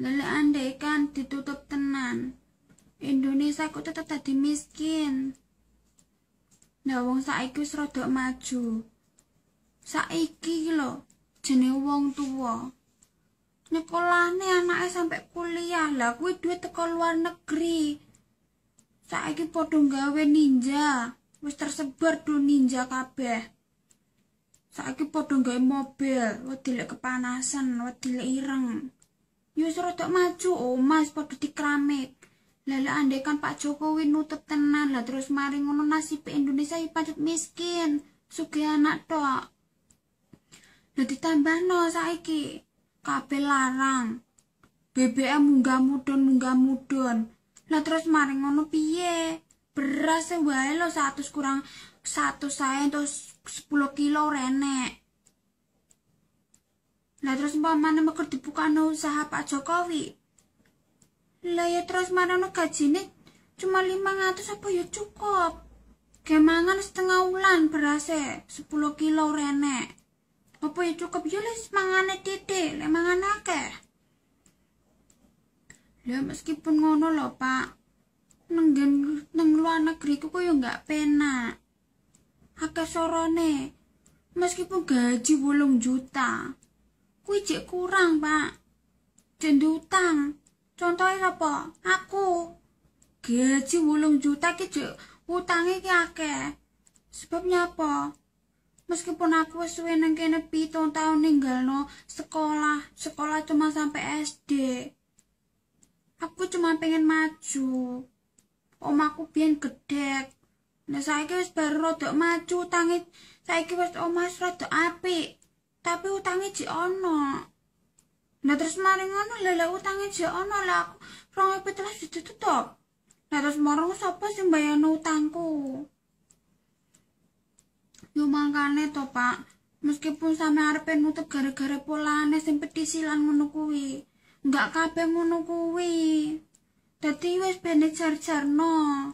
Lalu andaikan ditutup tenan, Indonesia ku tetap tadi miskin. Nah, wong saiki serodok maju. Saiki lo, jenis wong tua. Nyekolah nih anaknya sampai kuliah lah, kuih duit teko luar negeri. Saiki podong gawe ninja, wis tersebar do ninja kabeh. Saiki podong gawe mobil, wadilik kepanasan, wadilik ireng. Yus ya rodok maju, oh mas, pada dikrame. Lala andekan Pak Jokowi nutup tenan lah terus mari ngono nasib Indonesia ya miskin. Sugih anak tok. ditambah no saiki kabel larang. BBM munggah mudon munggah mudon. Lah terus mari ngono piye? Beras wae lo 100 kurang 100 saya terus 10 kilo renek. Lah terus mana mau dibuka no usaha Pak Jokowi. Lah ya terus mana marono gajine cuma lima 500 apa ya cukup. kemangan setengah ulan berase sepuluh kilo rene. Apa ya cukup ya lah mangane titik, lemangan ake. Lah meskipun ngono lho, Pak. Nenggen neng luar negeri kok yo ya nggak penak. Ake sorone. Meskipun gaji bolong juta, kuwi kurang, Pak. utang. Contohnya apa? Aku. Gaji wulung juta ki jek utange ki akeh. Sebabnya apa? Meskipun aku wis suwe nepi tahun tahun ninggal no sekolah, sekolah cuma sampai SD. Aku cuma pengen maju. Om aku biyen gedek. Nah saya wis baru rodok maju saya Saya wis omah rodok api tapi utangnya ji ono nah terus mari ngono lele utangnya ji ono lah aku rong ibu telah ditutup nah terus marung sopo sih bayar utangku yuk makanya toh pak meskipun sama arpe nutup gara-gara polane sing petisilan ngono kuwi nggak kabe ngono kuwi tadi wes bene jar-jar no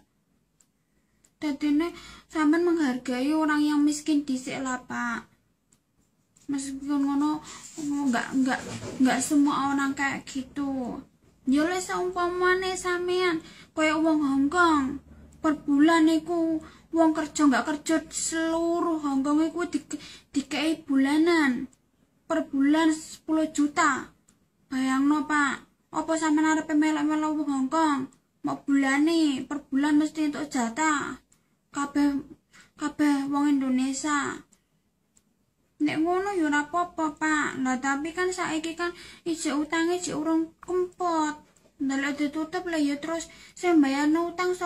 tadi ini saman menghargai orang yang miskin di lah pak meskipun ngono nggak nggak nggak semua orang kayak gitu yo ya lek nih samian kaya uang Hongkong per bulan iku uang kerja nggak kerja seluruh Hongkong iku di dikei bulanan per bulan 10 juta bayangno Pak apa sampean arepe melok-melok Hongkong mau nih per bulan mesti untuk jatah kabeh kabeh uang Indonesia ngono ya ora apa-apa Pak lah tapi kan saiki kan ijek utange jek urung kempot ndelok ditutup lah ya terus sing mbayarno utang so